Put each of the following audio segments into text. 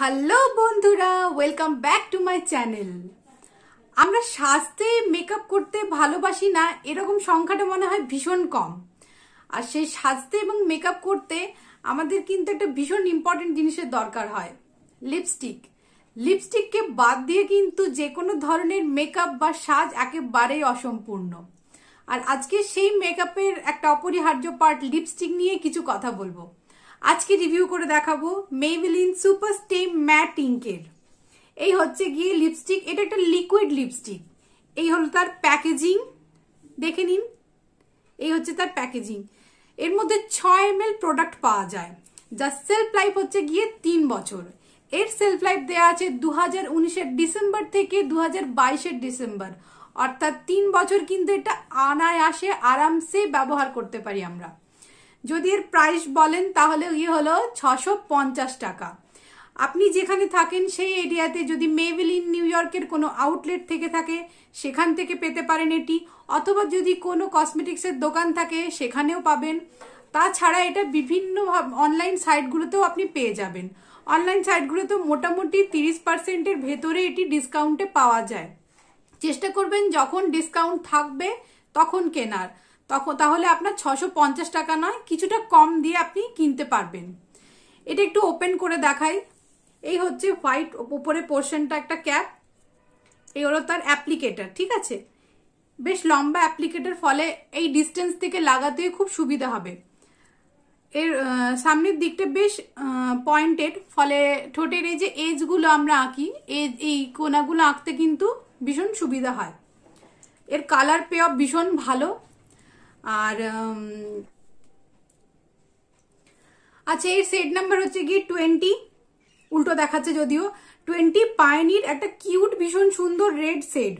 hello বন্ধুরা welcome back to my channel আমরা সাজতে মেকআপ করতে ভালোবাসি না এরকম সংখ্যাটা মনে হয় ভীষণ কম আর সেই সাজতে এবং মেকআপ করতে আমাদের কিন্তু একটা ভীষণ ইম্পর্টেন্ট জিনিসের দরকার হয় লিপস্টিক লিপস্টিককে বাদ দিয়ে কিন্তু যে কোনো ধরনের মেকআপ বা সাজ একেবারেই অসম্পূর্ণ আর আজকে সেই মেকআপের একটা অপরিহার্য পার্ট লিপস্টিক নিয়ে কিছু কথা বলবো আজকে রিভিউ করে দেখাবো মেভেলিন সুপার স্টেম ম্যাট ইঙ্কের এই হচ্ছে গিয়ে লিপস্টিক এটা একটা লিকুইড লিপস্টিক এই হলো তার প্যাকেজিং দেখে নিন এই হচ্ছে তার প্যাকেজিং এর মধ্যে ছয় এম প্রোডাক্ট পাওয়া যায় যার সেলফ লাইফ হচ্ছে গিয়ে তিন বছর এর সেলফ লাইফ দেওয়া আছে দু হাজার ডিসেম্বর থেকে দু হাজার ডিসেম্বর অর্থাৎ তিন বছর কিন্তু এটা আনায়াসে আরামসে ব্যবহার করতে পারি আমরা যদি এর প্রাইস বলেন তাহলে ইয়ে হলো ছশো পঞ্চাশ টাকা আপনি যেখানে থাকেন সেই এরিয়াতে যদি মেভেলিন নিউ ইয়র্কের কোনো আউটলেট থেকে থাকে সেখান থেকে পেতে পারেন এটি অথবা যদি কোনো কসমেটিক্সের দোকান থাকে সেখানেও পাবেন তাছাড়া এটা বিভিন্ন অনলাইন সাইটগুলোতেও আপনি পেয়ে যাবেন অনলাইন সাইটগুলোতেও মোটামুটি তিরিশ পার্সেন্টের ভেতরে এটি ডিসকাউন্টে পাওয়া যায় চেষ্টা করবেন যখন ডিসকাউন্ট থাকবে তখন কেনার তখন তাহলে আপনার ছশো পঞ্চাশ টাকা নয় কিছুটা কম দিয়ে আপনি কিনতে পারবেন এটা একটু ওপেন করে দেখাই এই হচ্ছে হোয়াইট উপরে পোর্শনটা একটা ক্যাপ এই হলো তার অ্যাপ্লিকেটার ঠিক আছে বেশ লম্বা অ্যাপ্লিকেটার ফলে এই ডিস্টেন্স থেকে লাগাতে খুব সুবিধা হবে এর সামনের দিকটা বেশ পয়েন্টেড ফলে ঠোঁটের এই যে এজগুলো আমরা আঁকি এজ এই কোনাগুলো আঁকতে কিন্তু ভীষণ সুবিধা হয় এর কালার পেয় ভীষণ ভালো আর আচ্ছা এর সেট নাম্বার হচ্ছে গিয়ে টোয়েন্টি উল্টো দেখাচ্ছে যদিও টোয়েন্টি পায়নির একটা কিউট ভীষণ সুন্দর red shade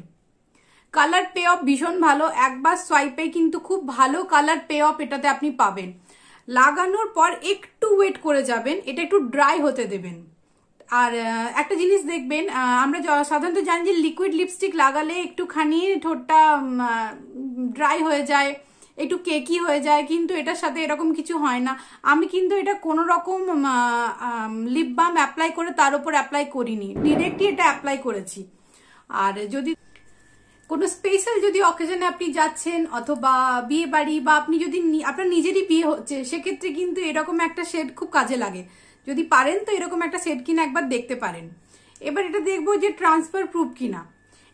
colour payoff ভীষণ ভালো একবার সোয়াইপে কিন্তু খুব ভালো কালার পে অফ এটাতে আপনি পাবেন লাগানোর পর একটু ওয়েট করে যাবেন এটা একটু ড্রাই হতে দেবেন আর একটা জিনিস দেখবেন আমরা সাধারণত জানি যে লিকুইড লিপস্টিক লাগালে একটুখানি ঠোঁটটা ড্রাই হয়ে যায় একটু কেকি হয়ে যায় কিন্তু এটার সাথে এরকম কিছু হয় না আমি কিন্তু এটা কোনো রকম লিপ বাম অ্যাপ্লাই করে তার উপর অ্যাপ্লাই করিনি ডিরেক্টলি এটা অ্যাপ্লাই করেছি আর যদি কোনো স্পেশাল যদি অকেশনে আপনি যাচ্ছেন অথবা বিয়ে বাড়ি বা আপনি যদি আপনার নিজেরই বিয়ে হচ্ছে সেক্ষেত্রে কিন্তু এরকম একটা শেড খুব কাজে লাগে যদি পারেন তো এরকম একটা শেড কিনা একবার দেখতে পারেন এবার এটা দেখবো যে ট্রান্সফার প্রুফ কিনা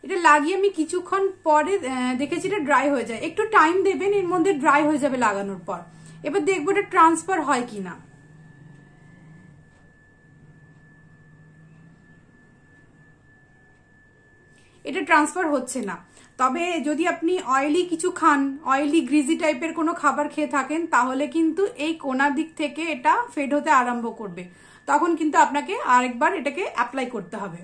এটা লাগিয়ে আমি কিছুক্ষণ পরে দেখেছি এটা ড্রাই হয়ে যায় একটু টাইম দেবেন এর মধ্যে ড্রাই হয়ে যাবে লাগানোর পর এবার দেখবো এটা ট্রান্সফার হয় কি না এটা ট্রান্সফার হচ্ছে না তবে যদি আপনি অয়েলি কিছু খান অয়েলি গ্রিজি টাইপের কোনো খাবার খেয়ে থাকেন তাহলে কিন্তু এই কোনার দিক থেকে এটা ফেড হতে আরম্ভ করবে তখন কিন্তু আপনাকে আরেকবার এটাকে অ্যাপ্লাই করতে হবে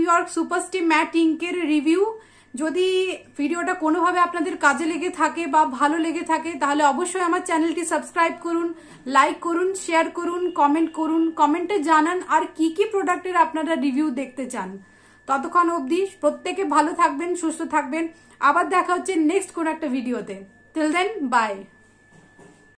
নিউইয়র্ক সুপারস্টি ম্যাট ইঙ্কের রিভিউ যদি ভিডিওটা কোনোভাবে আপনাদের কাজে লেগে থাকে বা ভালো লেগে থাকে তাহলে অবশ্যই আমার চ্যানেলটি সাবস্ক্রাইব করুন লাইক করুন শেয়ার করুন কমেন্ট করুন কমেন্টে জানান আর কি কি প্রোডাক্টের আপনারা রিভিউ দেখতে চান ততক্ষণ অবধি প্রত্যেকে ভালো থাকবেন সুস্থ থাকবেন আবার দেখা হচ্ছে নেক্সট কোনো একটা ভিডিওতে টিল দেন বাই